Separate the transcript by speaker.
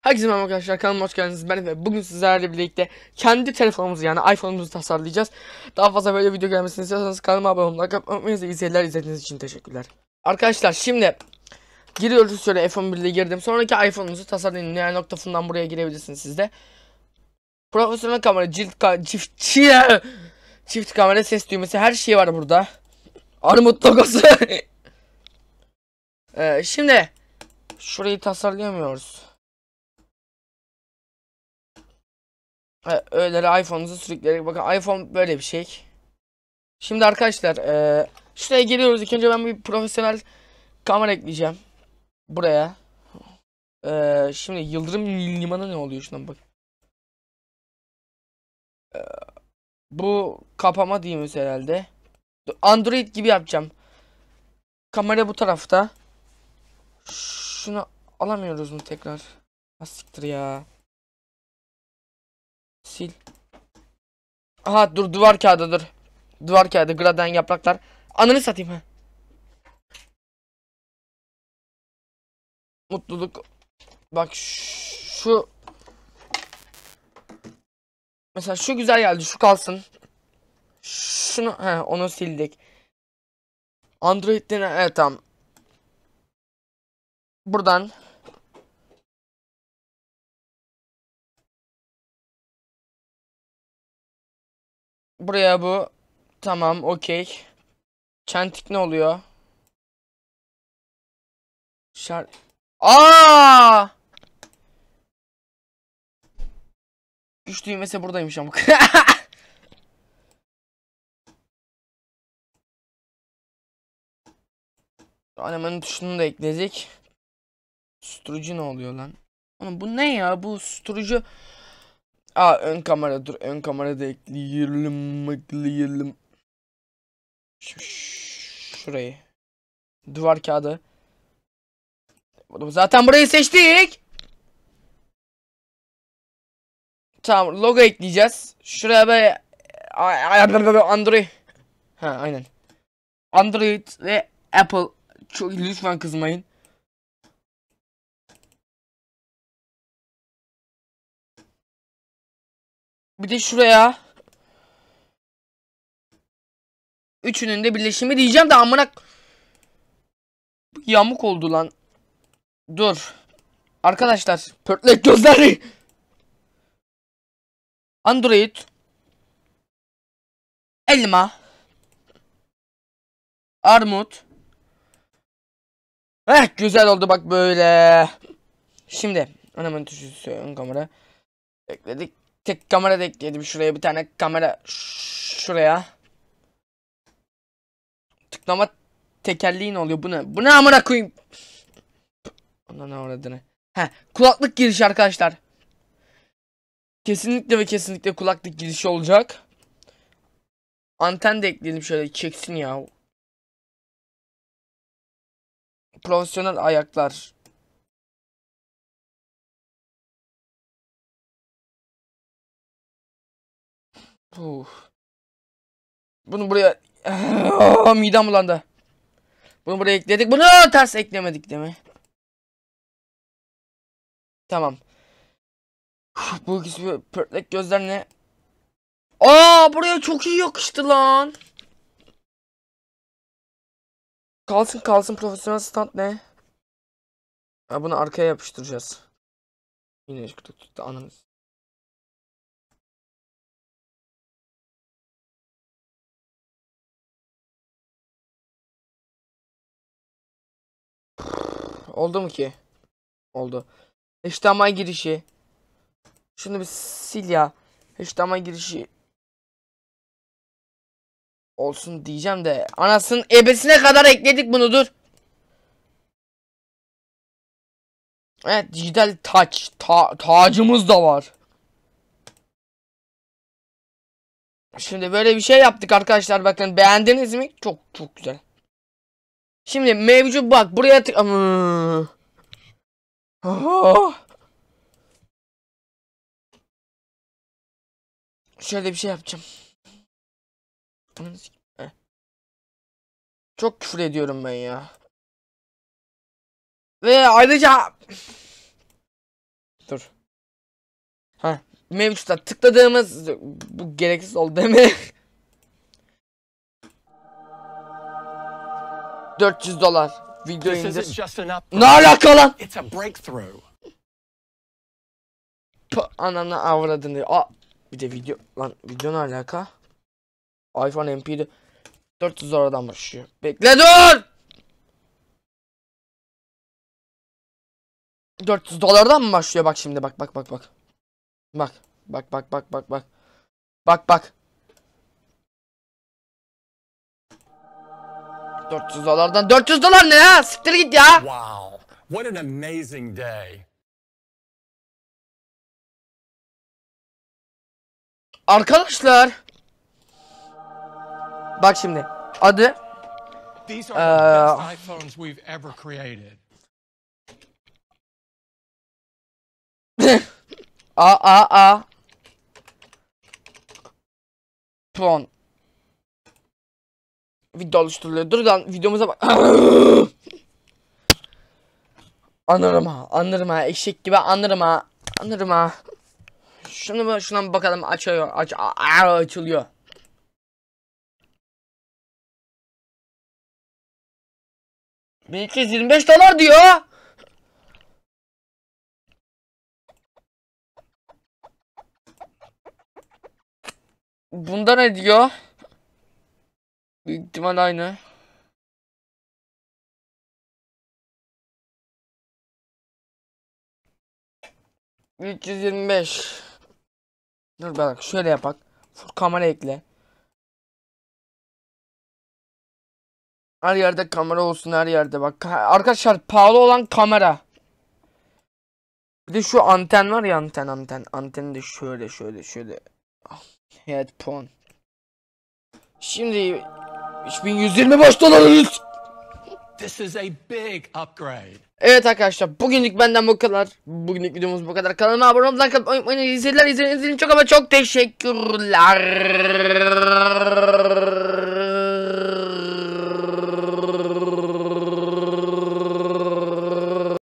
Speaker 1: Herkese merhaba arkadaşlar kanalıma hoş geldiniz ben ve bugün sizlerle birlikte kendi telefonumuzu yani iPhone'umuzu tasarlayacağız. Daha fazla böyle video gelmesini istiyorsanız kanalıma abone olmayı, like atmayı izlediğiniz için teşekkürler. Arkadaşlar şimdi giriyoruz şöyle iPhone 1'de girdim. Sonraki iPhone'unuzu tasarlayın. Yani noktasından buraya girebilirsiniz siz de. Profesyonel kamera, cilt ka çift, çift, çift kamera, ses düğmesi her şey var burada. Armut logosu.
Speaker 2: ee, şimdi şurayı tasarlayamıyoruz. öyle iPhone'unuzu sürükleyerek bakın
Speaker 1: iPhone böyle bir şey. Şimdi arkadaşlar e, şuraya geliyoruz. İlk önce ben bir profesyonel kamera ekleyeceğim. Buraya. E, şimdi Yıldırım Limanı ne oluyor şuna bak. E, bu kapama diyeyim herhalde. Android gibi yapacağım. Kamera bu tarafta. Şunu alamıyoruz mu tekrar? Asiktir ya. Sil. Aha dur duvar kağıdı dur. Duvar kağıdı graden yapraklar. Ananı satayım ha.
Speaker 2: Mutluluk. Bak şu. Mesela şu güzel geldi şu kalsın.
Speaker 1: Şunu he onu sildik. Android'den
Speaker 2: evet tamam. Buradan Buraya bu. Tamam okey. Çentik ne oluyor? Şar... Aa! Güç düğmesi buradaymış ama. Annemin tuşunu da ekledik. Sturucu ne oluyor lan?
Speaker 1: Oğlum bu ne ya? Bu sturucu Aa ön kamera dur ön kamera da ekleyelim ekleyelim. Şurayı. Duvar kağıdı. Zaten burayı seçtik. Tamam logo ekleyeceğiz. Şuraya böyle Android. Ha aynen. Android ve Apple.
Speaker 2: Çok lütfen kızmayın. Bir de şuraya. Üçünün de birleşimi diyeceğim de amına
Speaker 1: yamuk oldu lan. Dur. Arkadaşlar,
Speaker 2: pörtlek gözleri. Android elma armut Eh güzel oldu bak böyle. Şimdi
Speaker 1: önemli tuşu ön kamera ekledik. Tek kamera da ekleyelim şuraya bir tane kamera şuraya. Tıklama ne oluyor bu ne? Bu ne amına koyayım? Ondan ne? He kulaklık girişi arkadaşlar. Kesinlikle ve kesinlikle kulaklık girişi olacak.
Speaker 2: Anten de ekleyelim şöyle çeksin ya. Profesyonel ayaklar. Puh. Bunu buraya... Midem bulandı.
Speaker 1: Bunu buraya ekledik. Bunu ters eklemedik değil mi? Tamam.
Speaker 2: Bu ikisi pörtlek gözler ne? Aa buraya çok iyi yakıştı lan. Kalsın kalsın profesyonel stand ne? Ha bunu arkaya yapıştıracağız. Yine çıktı tuttu ananız. Oldu mu ki? Oldu. HDMI
Speaker 1: girişi. Şunu bir sil ya. HDMI girişi.
Speaker 2: Olsun diyeceğim de. Anasının ebesine kadar ekledik bunu dur. Evet dijital taç. Ta tacımız da var.
Speaker 1: Şimdi böyle bir şey yaptık arkadaşlar. Bakın beğendiniz mi? Çok çok güzel.
Speaker 2: Şimdi mevcut bak buraya tık... Oh. Şöyle bir şey yapacağım. Eh. Çok küfür ediyorum ben ya. Ve ayrıca... Dur. Ha, mevcutta tıkladığımız... Bu gereksiz oldu değil
Speaker 1: mi? 400 dolar. Video indir. Ne alaka lan? Puh, ananı avradını. Aa, bir de video lan video ne alaka? iPhone MP'de 400 dolardan başlıyor. Bekle dur.
Speaker 2: 400 dolardan mı başlıyor? Bak şimdi bak bak bak bak. Bak bak bak bak bak. Bak bak. 400 dolardan 400 dolar ne ya? Siktir git ya. Wow. What an amazing day. Arkadaşlar. Bak şimdi. Adı These are the ee, best a a a.
Speaker 1: Pon video oluşturuluyor. Dur lan videomuza bak. anırım ha, anırım ha. Eşek gibi anırım
Speaker 2: ha. Anırım ha. Şunu şuna bakalım açıyor. Aç, açılıyor. Bir 225 dolar diyor. Bunda ne diyor? Büyük ihtimal aynı. ...325... Dur bak şöyle yapak. Full kamera ekle. Her yerde kamera olsun her yerde bak. Arkadaşlar pahalı olan kamera. Bir de şu
Speaker 1: anten var ya anten anten. Anteni de şöyle şöyle şöyle. Headphone. Ah, Şimdi 3120 boş dolarız.
Speaker 2: This is a big upgrade.
Speaker 1: Evet arkadaşlar bugünlük benden bu kadar. Bugünlük videomuz bu kadar. Kanalıma abone olmayı unutmayın. İzlediğiniz için çok ama çok teşekkürler.